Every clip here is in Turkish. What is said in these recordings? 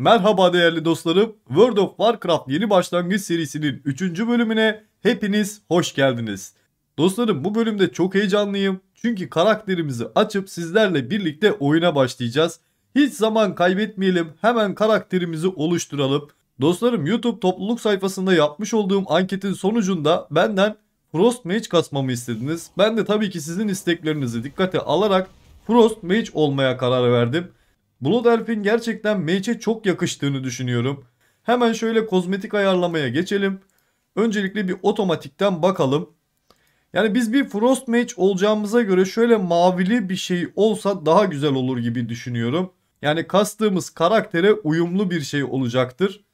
Merhaba değerli dostlarım. World of Warcraft yeni başlangıç serisinin 3. bölümüne hepiniz hoş geldiniz. Dostlarım bu bölümde çok heyecanlıyım. Çünkü karakterimizi açıp sizlerle birlikte oyuna başlayacağız. Hiç zaman kaybetmeyelim. Hemen karakterimizi oluşturalım. Dostlarım YouTube topluluk sayfasında yapmış olduğum anketin sonucunda benden Frost Mage kasmamı istediniz. Ben de tabii ki sizin isteklerinizi dikkate alarak Frost Mage olmaya karar verdim. Blood Elf'in gerçekten Mage'e çok yakıştığını düşünüyorum. Hemen şöyle kozmetik ayarlamaya geçelim. Öncelikle bir otomatikten bakalım. Yani biz bir Frost Mage olacağımıza göre şöyle mavili bir şey olsa daha güzel olur gibi düşünüyorum. Yani kastığımız karaktere uyumlu bir şey olacaktır.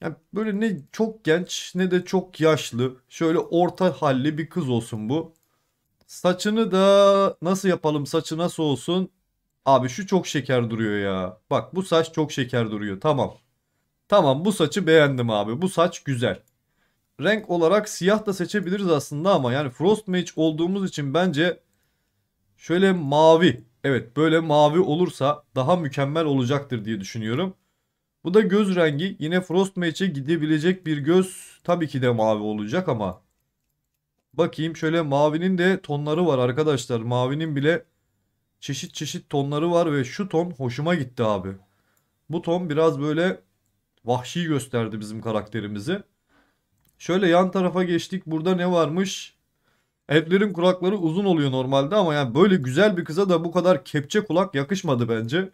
Yani böyle ne çok genç ne de çok yaşlı. Şöyle orta halli bir kız olsun bu. Saçını da nasıl yapalım saçı nasıl olsun? Abi şu çok şeker duruyor ya. Bak bu saç çok şeker duruyor. Tamam. Tamam bu saçı beğendim abi. Bu saç güzel. Renk olarak siyah da seçebiliriz aslında ama yani Frost Mage olduğumuz için bence şöyle mavi. Evet böyle mavi olursa daha mükemmel olacaktır diye düşünüyorum. Bu da göz rengi. Yine Frost Mage'e gidebilecek bir göz tabii ki de mavi olacak ama. Bakayım şöyle mavinin de tonları var arkadaşlar. Mavinin bile çeşit çeşit tonları var ve şu ton hoşuma gitti abi. Bu ton biraz böyle vahşi gösterdi bizim karakterimizi. Şöyle yan tarafa geçtik. Burada ne varmış? Elflerin kulakları uzun oluyor normalde ama yani böyle güzel bir kıza da bu kadar kepçe kulak yakışmadı bence.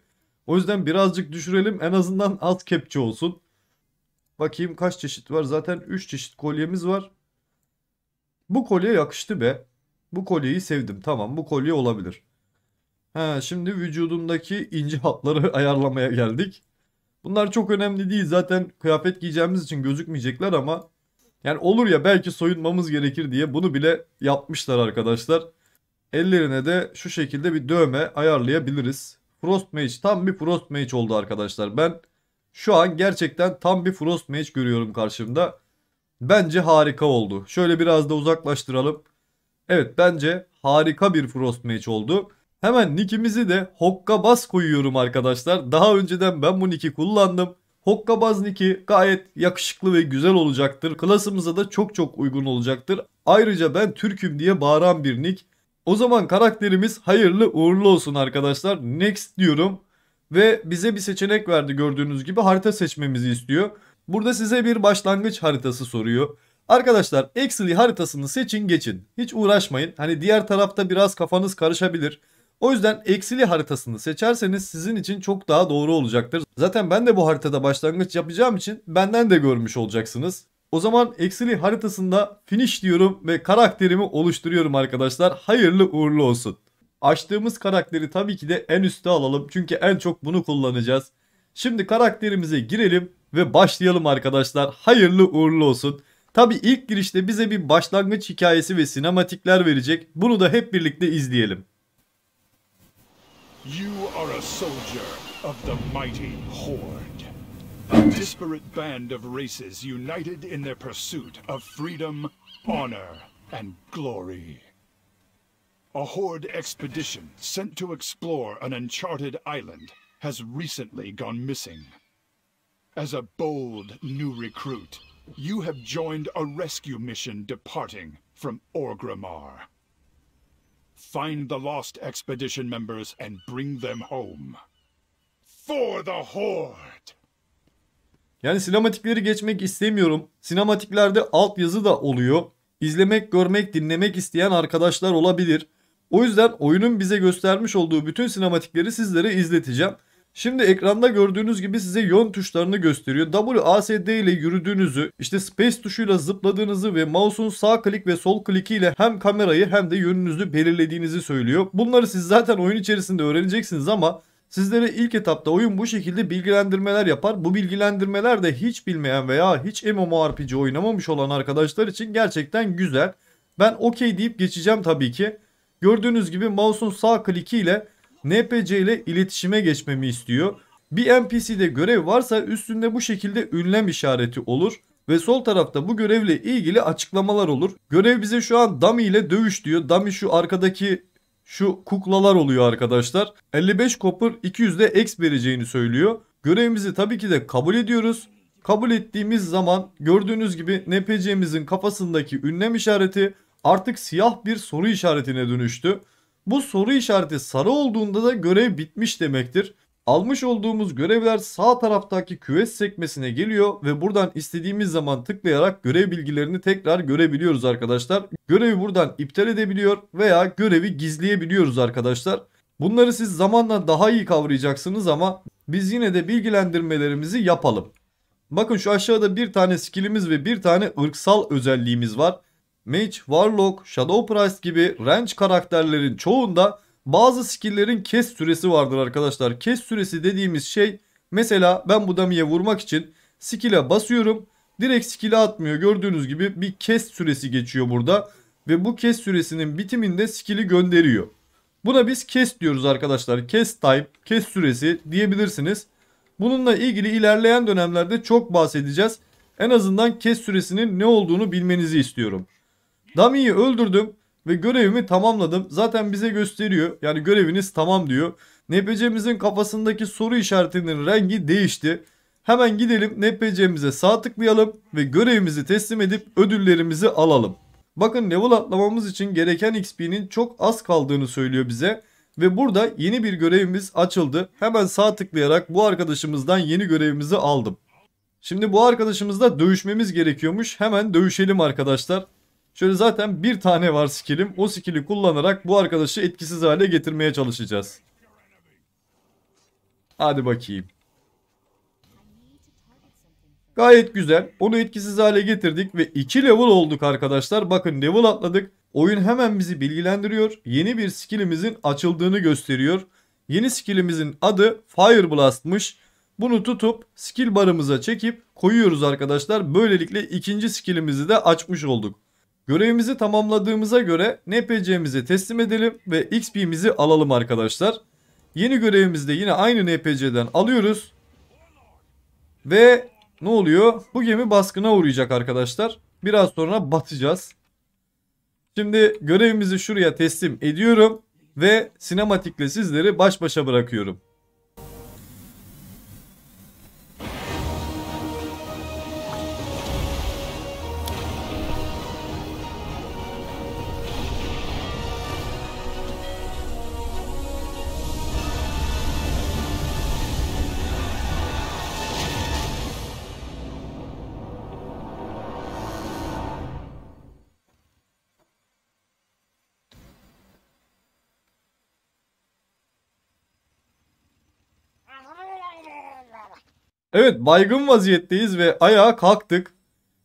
O yüzden birazcık düşürelim. En azından alt kepçe olsun. Bakayım kaç çeşit var. Zaten 3 çeşit kolyemiz var. Bu kolye yakıştı be. Bu kolyeyi sevdim. Tamam bu kolye olabilir. He, şimdi vücudumdaki ince hatları ayarlamaya geldik. Bunlar çok önemli değil. Zaten kıyafet giyeceğimiz için gözükmeyecekler ama yani olur ya belki soyunmamız gerekir diye bunu bile yapmışlar arkadaşlar. Ellerine de şu şekilde bir dövme ayarlayabiliriz. Frost Mage tam bir Frost Mage oldu arkadaşlar. Ben şu an gerçekten tam bir Frost Mage görüyorum karşımda. Bence harika oldu. Şöyle biraz da uzaklaştıralım. Evet bence harika bir Frost Mage oldu. Hemen nickimizi de Hokkabaz koyuyorum arkadaşlar. Daha önceden ben bu nicki kullandım. Hokkabaz nicki gayet yakışıklı ve güzel olacaktır. Klasımıza da çok çok uygun olacaktır. Ayrıca ben Türk'üm diye bağıran bir nick. O zaman karakterimiz hayırlı uğurlu olsun arkadaşlar. Next diyorum. Ve bize bir seçenek verdi gördüğünüz gibi harita seçmemizi istiyor. Burada size bir başlangıç haritası soruyor. Arkadaşlar Exley haritasını seçin geçin. Hiç uğraşmayın. Hani diğer tarafta biraz kafanız karışabilir. O yüzden eksili haritasını seçerseniz sizin için çok daha doğru olacaktır. Zaten ben de bu haritada başlangıç yapacağım için benden de görmüş olacaksınız. O zaman eksili haritasında finish diyorum ve karakterimi oluşturuyorum arkadaşlar. Hayırlı uğurlu olsun. Açtığımız karakteri tabii ki de en üste alalım. Çünkü en çok bunu kullanacağız. Şimdi karakterimize girelim ve başlayalım arkadaşlar. Hayırlı uğurlu olsun. Tabii ilk girişte bize bir başlangıç hikayesi ve sinematikler verecek. Bunu da hep birlikte izleyelim. You are a soldier of the mighty Horde. A disparate band of races united in their pursuit of freedom, honor, and glory. A Horde expedition sent to explore an uncharted island has recently gone missing. As a bold new recruit, you have joined a rescue mission departing from Orgrimmar. Find the lost expedition members and bring them home. For the Horde! Yani sinematikleri geçmek istemiyorum. Sinematiklerde altyazı da oluyor. İzlemek, görmek, dinlemek isteyen arkadaşlar olabilir. O yüzden oyunun bize göstermiş olduğu bütün sinematikleri sizlere izleteceğim. Şimdi ekranda gördüğünüz gibi size yön tuşlarını gösteriyor. WASD ile yürüdüğünüzü, işte space tuşuyla zıpladığınızı ve mouse'un sağ klik ve sol kliki ile hem kamerayı hem de yönünüzü belirlediğinizi söylüyor. Bunları siz zaten oyun içerisinde öğreneceksiniz ama sizlere ilk etapta oyun bu şekilde bilgilendirmeler yapar. Bu bilgilendirmeler de hiç bilmeyen veya hiç MMORPG oynamamış olan arkadaşlar için gerçekten güzel. Ben okey deyip geçeceğim tabii ki. Gördüğünüz gibi mouse'un sağ klikiyle ile NPC ile iletişime geçmemi istiyor. Bir NPC'de görev varsa üstünde bu şekilde ünlem işareti olur ve sol tarafta bu görevle ilgili açıklamalar olur. Görev bize şu an Dummy ile dövüş diyor. Dummy şu arkadaki şu kuklalar oluyor arkadaşlar. 55 copper 200 de X vereceğini söylüyor. Görevimizi tabii ki de kabul ediyoruz. Kabul ettiğimiz zaman gördüğünüz gibi NPC'mizin kafasındaki ünlem işareti artık siyah bir soru işaretine dönüştü. Bu soru işareti sarı olduğunda da görev bitmiş demektir. Almış olduğumuz görevler sağ taraftaki küvet sekmesine geliyor ve buradan istediğimiz zaman tıklayarak görev bilgilerini tekrar görebiliyoruz arkadaşlar. Görevi buradan iptal edebiliyor veya görevi gizleyebiliyoruz arkadaşlar. Bunları siz zamanla daha iyi kavrayacaksınız ama biz yine de bilgilendirmelerimizi yapalım. Bakın şu aşağıda bir tane skillimiz ve bir tane ırksal özelliğimiz var. Mage, Warlock, Shadow Price gibi range karakterlerin çoğunda bazı skilllerin kes süresi vardır arkadaşlar. Kes süresi dediğimiz şey mesela ben bu damiye vurmak için skill'e basıyorum. Direkt skill'e atmıyor gördüğünüz gibi bir kes süresi geçiyor burada. Ve bu kes süresinin bitiminde skill'i gönderiyor. Buna biz kes diyoruz arkadaşlar. Kes type, kes süresi diyebilirsiniz. Bununla ilgili ilerleyen dönemlerde çok bahsedeceğiz. En azından kes süresinin ne olduğunu bilmenizi istiyorum. Dami'yi öldürdüm ve görevimi tamamladım. Zaten bize gösteriyor. Yani göreviniz tamam diyor. NPC'mizin kafasındaki soru işaretinin rengi değişti. Hemen gidelim NPC'mize sağ tıklayalım ve görevimizi teslim edip ödüllerimizi alalım. Bakın level atlamamız için gereken XP'nin çok az kaldığını söylüyor bize. Ve burada yeni bir görevimiz açıldı. Hemen sağ tıklayarak bu arkadaşımızdan yeni görevimizi aldım. Şimdi bu arkadaşımızla dövüşmemiz gerekiyormuş. Hemen dövüşelim arkadaşlar. Şöyle zaten bir tane var skillim. O skilli kullanarak bu arkadaşı etkisiz hale getirmeye çalışacağız. Hadi bakayım. Gayet güzel. Onu etkisiz hale getirdik ve 2 level olduk arkadaşlar. Bakın level atladık. Oyun hemen bizi bilgilendiriyor. Yeni bir skillimizin açıldığını gösteriyor. Yeni skillimizin adı Fire Blast'mış. Bunu tutup skill barımıza çekip koyuyoruz arkadaşlar. Böylelikle ikinci skillimizi de açmış olduk. Görevimizi tamamladığımıza göre NPC'mizi teslim edelim ve XP'mizi alalım arkadaşlar. Yeni görevimizde yine aynı NPC'den alıyoruz. Ve ne oluyor? Bu gemi baskına uğrayacak arkadaşlar. Biraz sonra batacağız. Şimdi görevimizi şuraya teslim ediyorum ve sinematikle sizleri baş başa bırakıyorum. Evet baygın vaziyetteyiz ve ayağa kalktık.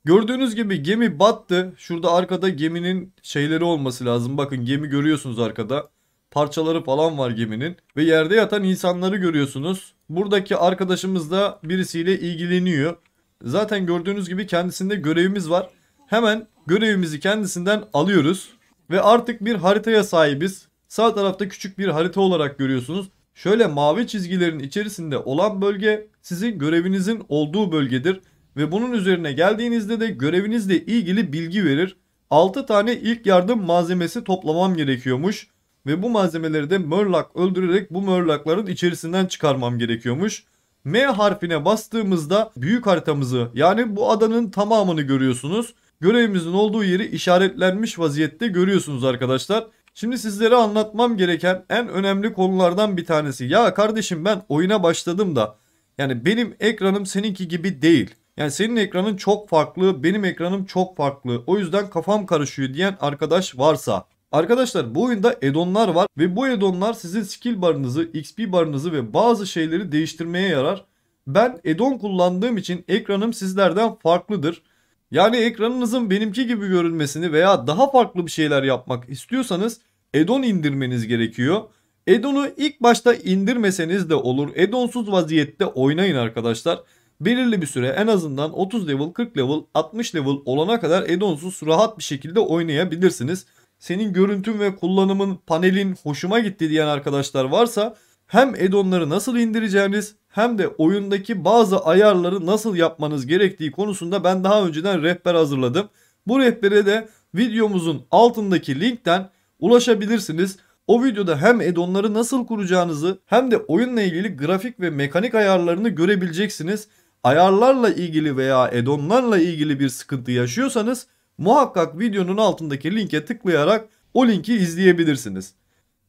Gördüğünüz gibi gemi battı. Şurada arkada geminin şeyleri olması lazım. Bakın gemi görüyorsunuz arkada. Parçaları falan var geminin. Ve yerde yatan insanları görüyorsunuz. Buradaki arkadaşımız da birisiyle ilgileniyor. Zaten gördüğünüz gibi kendisinde görevimiz var. Hemen görevimizi kendisinden alıyoruz. Ve artık bir haritaya sahibiz. Sağ tarafta küçük bir harita olarak görüyorsunuz. Şöyle mavi çizgilerin içerisinde olan bölge sizin görevinizin olduğu bölgedir ve bunun üzerine geldiğinizde de görevinizle ilgili bilgi verir. 6 tane ilk yardım malzemesi toplamam gerekiyormuş ve bu malzemeleri de mörlak öldürerek bu mörlakların içerisinden çıkarmam gerekiyormuş. M harfine bastığımızda büyük haritamızı yani bu adanın tamamını görüyorsunuz. Görevimizin olduğu yeri işaretlenmiş vaziyette görüyorsunuz arkadaşlar. Şimdi sizlere anlatmam gereken en önemli konulardan bir tanesi. Ya kardeşim ben oyuna başladım da yani benim ekranım seninki gibi değil. Yani senin ekranın çok farklı, benim ekranım çok farklı. O yüzden kafam karışıyor diyen arkadaş varsa Arkadaşlar bu oyunda edonlar var ve bu edonlar sizin skill barınızı, XP barınızı ve bazı şeyleri değiştirmeye yarar. Ben edon kullandığım için ekranım sizlerden farklıdır. Yani ekranınızın benimki gibi görünmesini veya daha farklı bir şeyler yapmak istiyorsanız Edon indirmeniz gerekiyor. Edon'u ilk başta indirmeseniz de olur. Edonsuz vaziyette oynayın arkadaşlar. Belirli bir süre en azından 30 level, 40 level, 60 level olana kadar edonsuz rahat bir şekilde oynayabilirsiniz. Senin görüntün ve kullanımın, panelin hoşuma gitti diyen arkadaşlar varsa hem edonları nasıl indireceğiniz hem de oyundaki bazı ayarları nasıl yapmanız gerektiği konusunda ben daha önceden rehber hazırladım. Bu rehberi de videomuzun altındaki linkten ulaşabilirsiniz. O videoda hem addonları nasıl kuracağınızı hem de oyunla ilgili grafik ve mekanik ayarlarını görebileceksiniz. Ayarlarla ilgili veya addonlarla ilgili bir sıkıntı yaşıyorsanız muhakkak videonun altındaki linke tıklayarak o linki izleyebilirsiniz.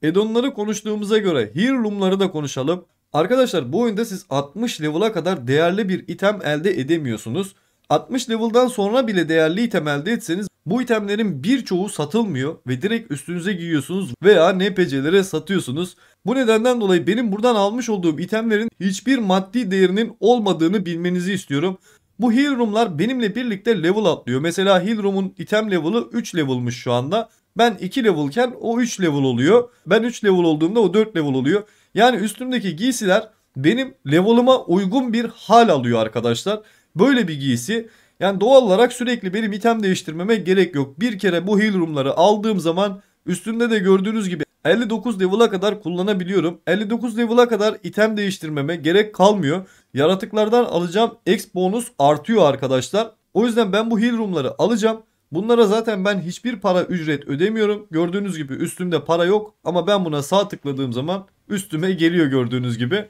Addonları konuştuğumuza göre Heirloom'ları da konuşalım. Arkadaşlar bu oyunda siz 60 level'a kadar değerli bir item elde edemiyorsunuz. 60 level'dan sonra bile değerli item elde etseniz bu itemlerin birçoğu satılmıyor ve direkt üstünüze giyiyorsunuz veya NPC'lere satıyorsunuz. Bu nedenden dolayı benim buradan almış olduğum itemlerin hiçbir maddi değerinin olmadığını bilmenizi istiyorum. Bu heal roomlar benimle birlikte level atlıyor. Mesela heal room'un item level'ı 3 level'mış şu anda. Ben 2 level'ken o 3 level oluyor. Ben 3 level olduğumda o 4 level oluyor. Yani üstümdeki giysiler benim level'ıma uygun bir hal alıyor arkadaşlar. Böyle bir giysi yani doğal olarak sürekli benim item değiştirmeme gerek yok. Bir kere bu heal aldığım zaman üstünde de gördüğünüz gibi 59 level'a kadar kullanabiliyorum. 59 level'a kadar item değiştirmeme gerek kalmıyor. Yaratıklardan alacağım X bonus artıyor arkadaşlar. O yüzden ben bu heal alacağım. Bunlara zaten ben hiçbir para ücret ödemiyorum. Gördüğünüz gibi üstümde para yok ama ben buna sağ tıkladığım zaman üstüme geliyor gördüğünüz gibi.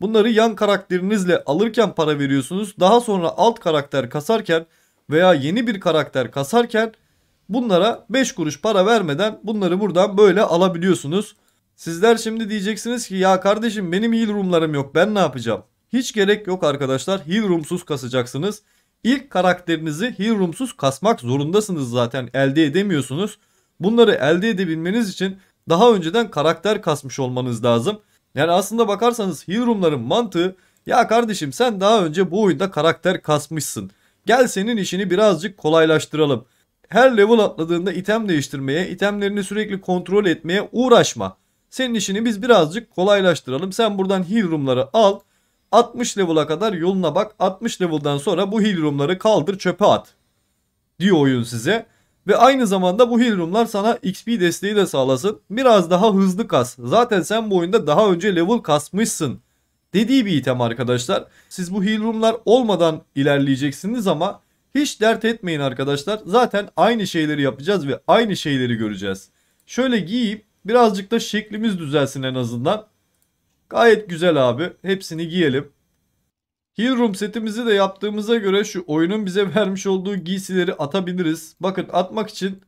Bunları yan karakterinizle alırken para veriyorsunuz. Daha sonra alt karakter kasarken veya yeni bir karakter kasarken bunlara 5 kuruş para vermeden bunları buradan böyle alabiliyorsunuz. Sizler şimdi diyeceksiniz ki ya kardeşim benim heal roomlarım yok ben ne yapacağım? Hiç gerek yok arkadaşlar heal roomsuz kasacaksınız. İlk karakterinizi heal roomsuz kasmak zorundasınız zaten elde edemiyorsunuz. Bunları elde edebilmeniz için daha önceden karakter kasmış olmanız lazım. Yani aslında bakarsanız Hillroom'ların mantığı ya kardeşim sen daha önce bu oyunda karakter kasmışsın. Gel senin işini birazcık kolaylaştıralım. Her level atladığında item değiştirmeye, itemlerini sürekli kontrol etmeye uğraşma. Senin işini biz birazcık kolaylaştıralım. Sen buradan heal room'ları al. 60 level'a kadar yoluna bak. 60 level'dan sonra bu heal room'ları kaldır çöpe at. Diyor oyun size. Ve aynı zamanda bu Hilrumlar sana XP desteği de sağlasın. Biraz daha hızlı kas. Zaten sen bu oyunda daha önce level kasmışsın. Dediği bir item arkadaşlar. Siz bu Hilrumlar olmadan ilerleyeceksiniz ama hiç dert etmeyin arkadaşlar. Zaten aynı şeyleri yapacağız ve aynı şeyleri göreceğiz. Şöyle giyip birazcık da şeklimiz düzelsin en azından. Gayet güzel abi. Hepsini giyelim. Heal Room setimizi de yaptığımıza göre şu oyunun bize vermiş olduğu giysileri atabiliriz. Bakın atmak için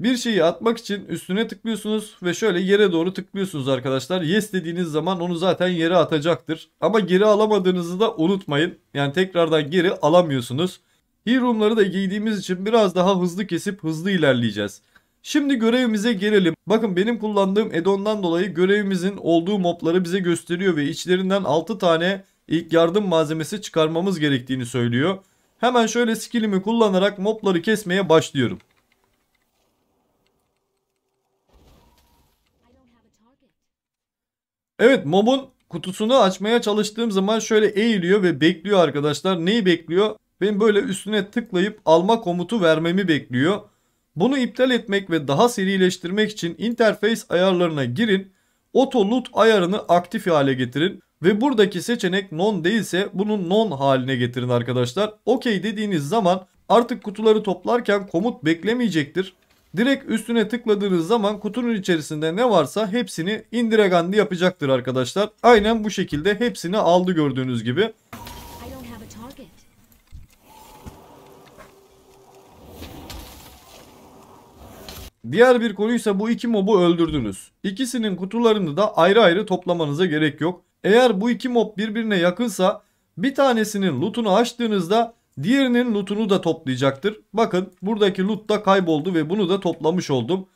bir şeyi atmak için üstüne tıklıyorsunuz ve şöyle yere doğru tıklıyorsunuz arkadaşlar. Yes dediğiniz zaman onu zaten yere atacaktır. Ama geri alamadığınızı da unutmayın. Yani tekrardan geri alamıyorsunuz. Hero'mları da giydiğimiz için biraz daha hızlı kesip hızlı ilerleyeceğiz. Şimdi görevimize gelelim. Bakın benim kullandığım edondan dolayı görevimizin olduğu mobları bize gösteriyor ve içlerinden 6 tane ilk yardım malzemesi çıkarmamız gerektiğini söylüyor. Hemen şöyle skillimi kullanarak mobları kesmeye başlıyorum. Evet mobun kutusunu açmaya çalıştığım zaman şöyle eğiliyor ve bekliyor arkadaşlar. Neyi bekliyor? Benim böyle üstüne tıklayıp alma komutu vermemi bekliyor. Bunu iptal etmek ve daha serileştirmek için interface ayarlarına girin. Auto loot ayarını aktif hale getirin. Ve buradaki seçenek non değilse bunu non haline getirin arkadaşlar. Okey dediğiniz zaman artık kutuları toplarken komut beklemeyecektir. Direkt üstüne tıkladığınız zaman kutunun içerisinde ne varsa hepsini indiregandı yapacaktır arkadaşlar. Aynen bu şekilde hepsini aldı gördüğünüz gibi. Diğer bir konuysa bu iki mobu öldürdünüz. İkisinin kutularını da ayrı ayrı toplamanıza gerek yok. Eğer bu iki mob birbirine yakınsa bir tanesinin lootunu açtığınızda diğerinin lootunu da toplayacaktır. Bakın buradaki loot da kayboldu ve bunu da toplamış oldum.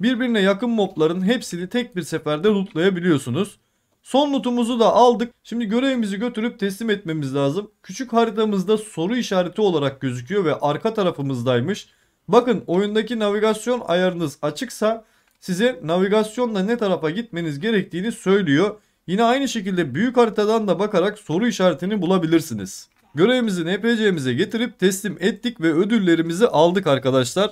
Birbirine yakın mobların hepsini tek bir seferde lootlayabiliyorsunuz. Son lootumuzu da aldık. Şimdi görevimizi götürüp teslim etmemiz lazım. Küçük haritamızda soru işareti olarak gözüküyor ve arka tarafımızdaymış. Bakın oyundaki navigasyon ayarınız açıksa size navigasyonla ne tarafa gitmeniz gerektiğini söylüyor. Yine aynı şekilde büyük haritadan da bakarak soru işaretini bulabilirsiniz. Görevimizi NPC'mize getirip teslim ettik ve ödüllerimizi aldık arkadaşlar.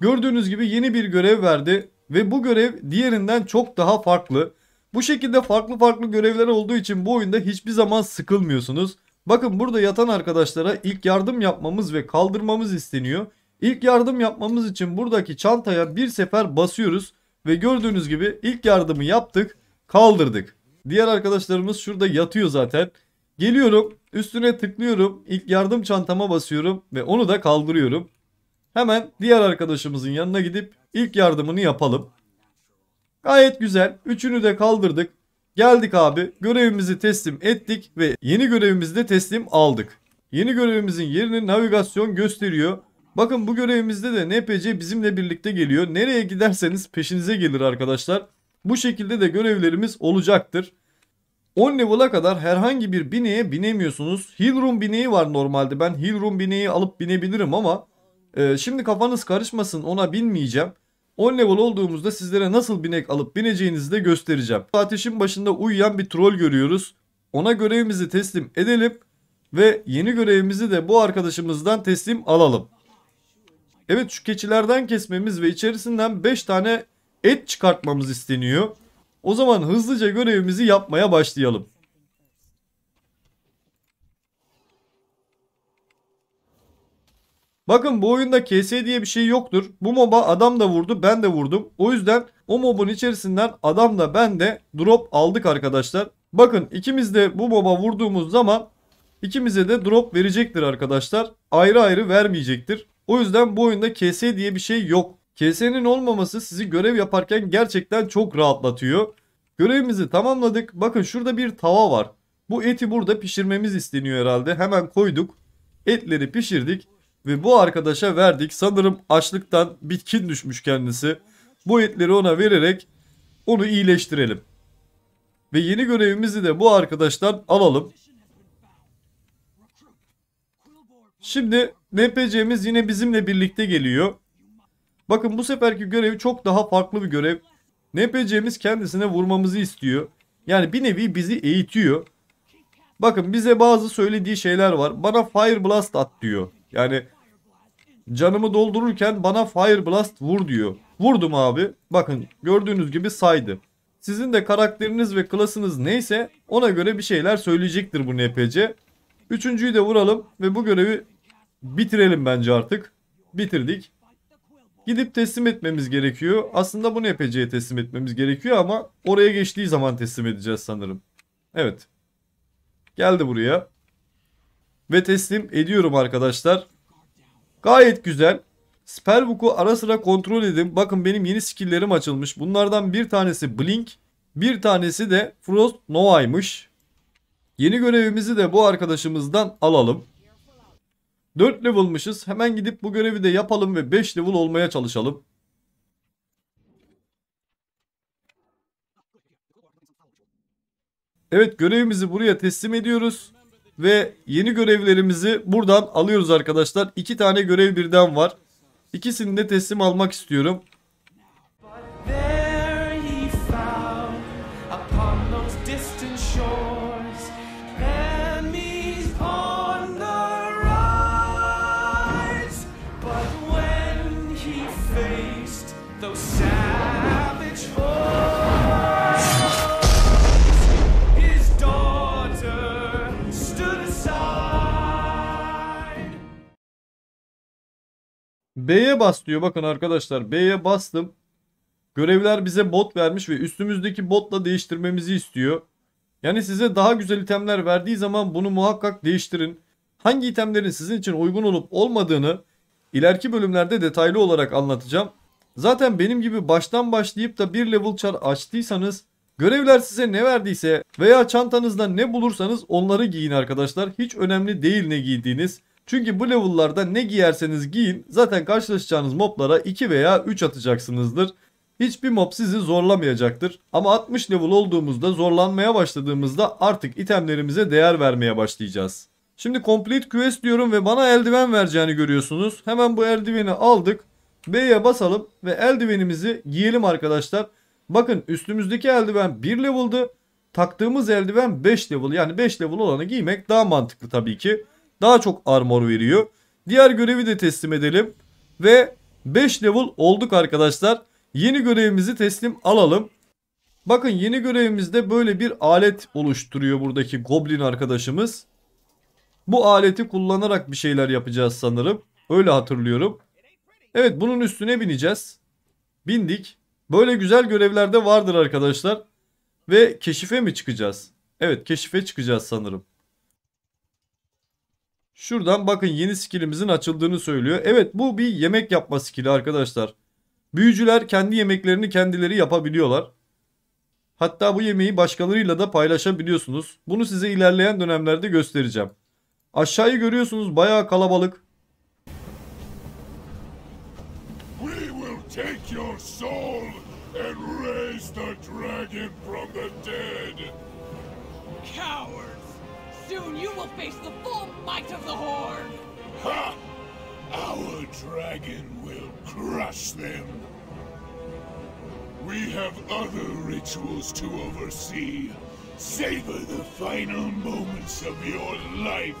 Gördüğünüz gibi yeni bir görev verdi ve bu görev diğerinden çok daha farklı. Bu şekilde farklı farklı görevler olduğu için bu oyunda hiçbir zaman sıkılmıyorsunuz. Bakın burada yatan arkadaşlara ilk yardım yapmamız ve kaldırmamız isteniyor. İlk yardım yapmamız için buradaki çantaya bir sefer basıyoruz ve gördüğünüz gibi ilk yardımı yaptık kaldırdık. Diğer arkadaşlarımız şurada yatıyor zaten. Geliyorum üstüne tıklıyorum ilk yardım çantama basıyorum ve onu da kaldırıyorum. Hemen diğer arkadaşımızın yanına gidip ilk yardımını yapalım. Gayet güzel üçünü de kaldırdık. Geldik abi görevimizi teslim ettik ve yeni görevimizi de teslim aldık. Yeni görevimizin yerini navigasyon gösteriyor. Bakın bu görevimizde de NPC bizimle birlikte geliyor. Nereye giderseniz peşinize gelir arkadaşlar. Bu şekilde de görevlerimiz olacaktır. 10 level'a kadar herhangi bir bineğe binemiyorsunuz. Hill Hillroom bineği var normalde. Ben Hill Hillroom bineği alıp binebilirim ama e, şimdi kafanız karışmasın ona binmeyeceğim. 10 level olduğumuzda sizlere nasıl binek alıp bineceğinizi de göstereceğim. Ateşin başında uyuyan bir troll görüyoruz. Ona görevimizi teslim edelim ve yeni görevimizi de bu arkadaşımızdan teslim alalım. Evet şu keçilerden kesmemiz ve içerisinden 5 tane et çıkartmamız isteniyor. O zaman hızlıca görevimizi yapmaya başlayalım. Bakın bu oyunda KS diye bir şey yoktur. Bu moba adam da vurdu ben de vurdum. O yüzden o mobun içerisinden adam da ben de drop aldık arkadaşlar. Bakın ikimiz de bu moba vurduğumuz zaman ikimize de drop verecektir arkadaşlar. Ayrı ayrı vermeyecektir. O yüzden bu oyunda KS diye bir şey yok. KS'nin olmaması sizi görev yaparken gerçekten çok rahatlatıyor. Görevimizi tamamladık. Bakın şurada bir tava var. Bu eti burada pişirmemiz isteniyor herhalde. Hemen koyduk. Etleri pişirdik ve bu arkadaşa verdik. Sanırım açlıktan bitkin düşmüş kendisi. Bu etleri ona vererek onu iyileştirelim. Ve yeni görevimizi de bu arkadaştan alalım. Şimdi NPC'miz yine bizimle birlikte geliyor. Bakın bu seferki görev çok daha farklı bir görev. NPC'miz kendisine vurmamızı istiyor. Yani bir nevi bizi eğitiyor. Bakın bize bazı söylediği şeyler var. Bana Fire Blast at diyor. Yani canımı doldururken bana Fire Blast vur diyor. Vurdum abi. Bakın gördüğünüz gibi saydı. Sizin de karakteriniz ve klasınız neyse ona göre bir şeyler söyleyecektir bu NPC. Üçüncüyü de vuralım ve bu görevi Bitirelim bence artık. Bitirdik. Gidip teslim etmemiz gerekiyor. Aslında bunu EPC'ye teslim etmemiz gerekiyor ama oraya geçtiği zaman teslim edeceğiz sanırım. Evet. Geldi buraya. Ve teslim ediyorum arkadaşlar. Gayet güzel. Spellbook'u ara sıra kontrol edin. Bakın benim yeni skilllerim açılmış. Bunlardan bir tanesi Blink. Bir tanesi de Frost Nova'ymış. Yeni görevimizi de bu arkadaşımızdan alalım. 4 level'mışız. Hemen gidip bu görevi de yapalım ve 5 level olmaya çalışalım. Evet görevimizi buraya teslim ediyoruz. Ve yeni görevlerimizi buradan alıyoruz arkadaşlar. 2 tane görev birden var. İkisini de teslim almak istiyorum. B'ye bas diyor. Bakın arkadaşlar B'ye bastım. Görevler bize bot vermiş ve üstümüzdeki botla değiştirmemizi istiyor. Yani size daha güzel itemler verdiği zaman bunu muhakkak değiştirin. Hangi itemlerin sizin için uygun olup olmadığını ileriki bölümlerde detaylı olarak anlatacağım. Zaten benim gibi baştan başlayıp da bir level char açtıysanız görevler size ne verdiyse veya çantanızda ne bulursanız onları giyin arkadaşlar. Hiç önemli değil ne giydiğiniz. Çünkü bu level'larda ne giyerseniz giyin zaten karşılaşacağınız moblara 2 veya 3 atacaksınızdır. Hiçbir mob sizi zorlamayacaktır. Ama 60 level olduğumuzda zorlanmaya başladığımızda artık itemlerimize değer vermeye başlayacağız. Şimdi complete quest diyorum ve bana eldiven vereceğini görüyorsunuz. Hemen bu eldiveni aldık. B'ye basalım ve eldivenimizi giyelim arkadaşlar. Bakın üstümüzdeki eldiven 1 level'dı. Taktığımız eldiven 5 level yani 5 level olanı giymek daha mantıklı tabii ki daha çok armor veriyor. Diğer görevi de teslim edelim. Ve 5 level olduk arkadaşlar. Yeni görevimizi teslim alalım. Bakın yeni görevimizde böyle bir alet oluşturuyor buradaki goblin arkadaşımız. Bu aleti kullanarak bir şeyler yapacağız sanırım. Öyle hatırlıyorum. Evet bunun üstüne bineceğiz. Bindik. Böyle güzel görevlerde vardır arkadaşlar. Ve keşife mi çıkacağız? Evet keşife çıkacağız sanırım. Şuradan bakın yeni skillimizin açıldığını söylüyor. Evet bu bir yemek yapma skilli arkadaşlar. Büyücüler kendi yemeklerini kendileri yapabiliyorlar. Hatta bu yemeği başkalarıyla da paylaşabiliyorsunuz. Bunu size ilerleyen dönemlerde göstereceğim. Aşağıyı görüyorsunuz bayağı kalabalık. Cowards! Soon you will face the full might of the Horde! Ha! Our dragon will crush them! We have other rituals to oversee. Savor the final moments of your life!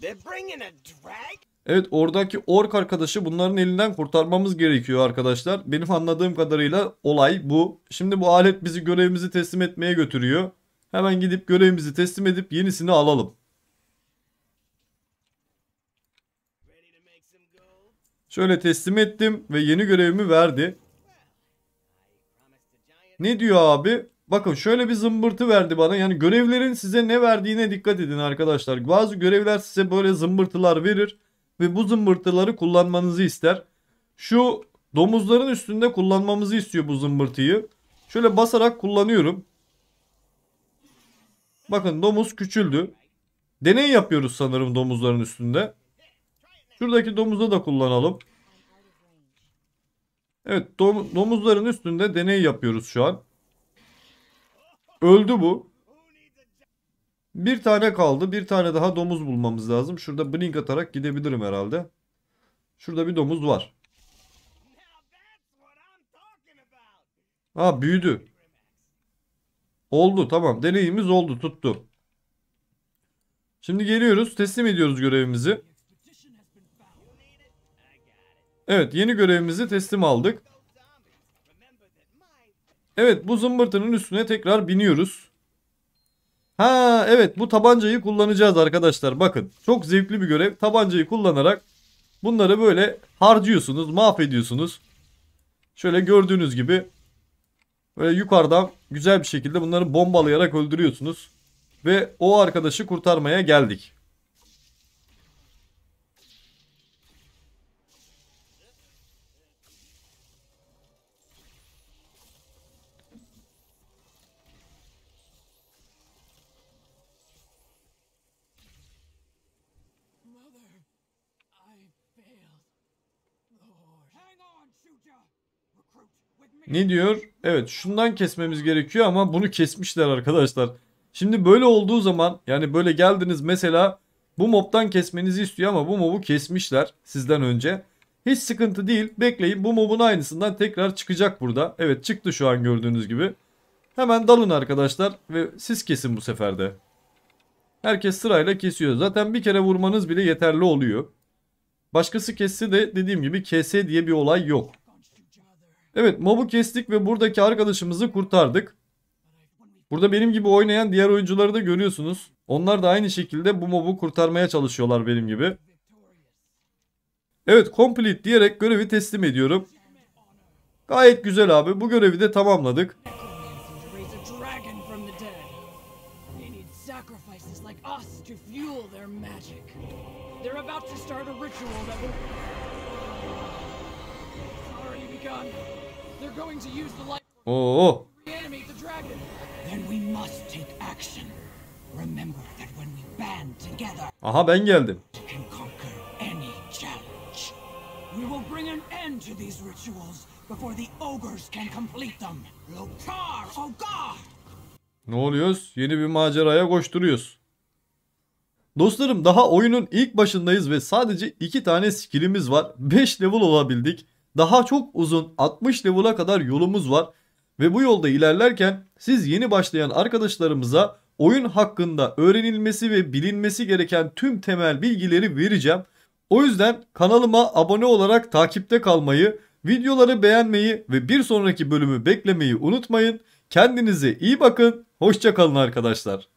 They're bringing a dragon? Evet oradaki ork arkadaşı bunların elinden kurtarmamız gerekiyor arkadaşlar. Benim anladığım kadarıyla olay bu. Şimdi bu alet bizi görevimizi teslim etmeye götürüyor. Hemen gidip görevimizi teslim edip yenisini alalım. Şöyle teslim ettim ve yeni görevimi verdi. Ne diyor abi? Bakın şöyle bir zımbırtı verdi bana. Yani görevlerin size ne verdiğine dikkat edin arkadaşlar. Bazı görevler size böyle zımbırtılar verir ve bu zımbırtıları kullanmanızı ister. Şu domuzların üstünde kullanmamızı istiyor bu zımbırtıyı. Şöyle basarak kullanıyorum. Bakın domuz küçüldü. Deney yapıyoruz sanırım domuzların üstünde. Şuradaki domuza da kullanalım. Evet domuzların üstünde deney yapıyoruz şu an. Öldü bu. Bir tane kaldı. Bir tane daha domuz bulmamız lazım. Şurada blink atarak gidebilirim herhalde. Şurada bir domuz var. Ha büyüdü. Oldu tamam. Deneyimiz oldu tuttu. Şimdi geliyoruz. Teslim ediyoruz görevimizi. Evet yeni görevimizi teslim aldık. Evet bu zımbırtının üstüne tekrar biniyoruz. Ha evet bu tabancayı kullanacağız arkadaşlar. Bakın çok zevkli bir görev. Tabancayı kullanarak bunları böyle harcıyorsunuz, mahvediyorsunuz. Şöyle gördüğünüz gibi böyle yukarıdan güzel bir şekilde bunları bombalayarak öldürüyorsunuz. Ve o arkadaşı kurtarmaya geldik. Ne diyor? Evet şundan kesmemiz gerekiyor ama bunu kesmişler arkadaşlar. Şimdi böyle olduğu zaman yani böyle geldiniz mesela bu mobtan kesmenizi istiyor ama bu mobu kesmişler sizden önce. Hiç sıkıntı değil bekleyin bu mobun aynısından tekrar çıkacak burada. Evet çıktı şu an gördüğünüz gibi. Hemen dalın arkadaşlar ve siz kesin bu seferde. Herkes sırayla kesiyor. Zaten bir kere vurmanız bile yeterli oluyor. Başkası kesse de dediğim gibi kese diye bir olay yok. Evet mobu kestik ve buradaki arkadaşımızı kurtardık. Burada benim gibi oynayan diğer oyuncuları da görüyorsunuz. Onlar da aynı şekilde bu mobu kurtarmaya çalışıyorlar benim gibi. Evet complete diyerek görevi teslim ediyorum. Gayet güzel abi bu görevi de tamamladık. about to start a ritual that will already begun. Oo. Aha ben geldim. We will bring an end to these rituals before the ogres can complete them. Lokar, Ogar! Ne oluyoruz? Yeni bir maceraya koşturuyoruz. Dostlarım daha oyunun ilk başındayız ve sadece 2 tane skillimiz var. 5 level olabildik. Daha çok uzun 60 level'a kadar yolumuz var ve bu yolda ilerlerken siz yeni başlayan arkadaşlarımıza oyun hakkında öğrenilmesi ve bilinmesi gereken tüm temel bilgileri vereceğim. O yüzden kanalıma abone olarak takipte kalmayı, videoları beğenmeyi ve bir sonraki bölümü beklemeyi unutmayın. Kendinize iyi bakın, hoşçakalın arkadaşlar.